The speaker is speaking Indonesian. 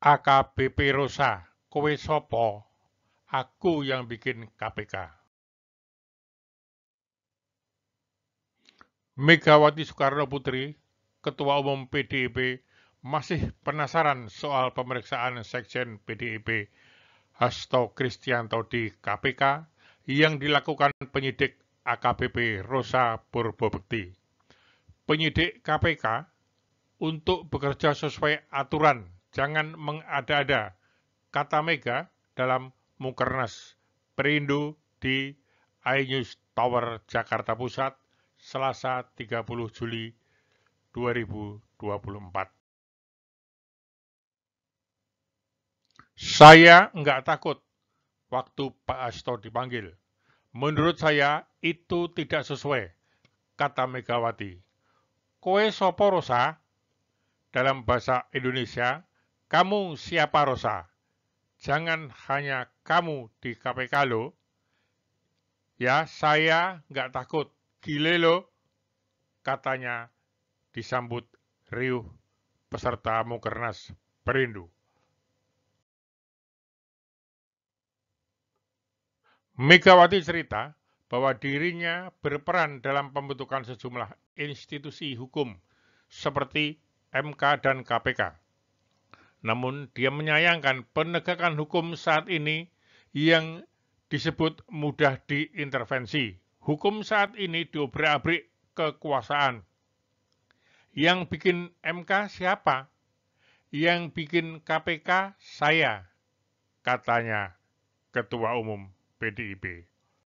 AKBP Rosa, kowe sopo? Aku yang bikin KPK. Megawati Soekarno Putri, Ketua Umum PDIP, masih penasaran soal pemeriksaan Sekjen PDIP Hasto Kristianto di KPK yang dilakukan penyidik AKBP Rosa Purbobekti. Penyidik KPK untuk bekerja sesuai aturan jangan mengada-ada kata mega dalam Mukernas Perindu di iNews Tower Jakarta Pusat Selasa 30 Juli 2024. Saya enggak takut waktu Pak Asto dipanggil. Menurut saya itu tidak sesuai, kata Megawati. Koe Soporosa dalam bahasa Indonesia, kamu siapa Rosa? Jangan hanya kamu di KPK lo. Ya, saya nggak takut. Gile lo. Katanya disambut riuh peserta Mukernas Perindu. Megawati cerita bahwa dirinya berperan dalam pembentukan sejumlah institusi hukum seperti MK dan KPK. Namun dia menyayangkan penegakan hukum saat ini yang disebut mudah diintervensi. Hukum saat ini diobrak-abrik kekuasaan. Yang bikin MK siapa? Yang bikin KPK saya, katanya Ketua Umum PDIP.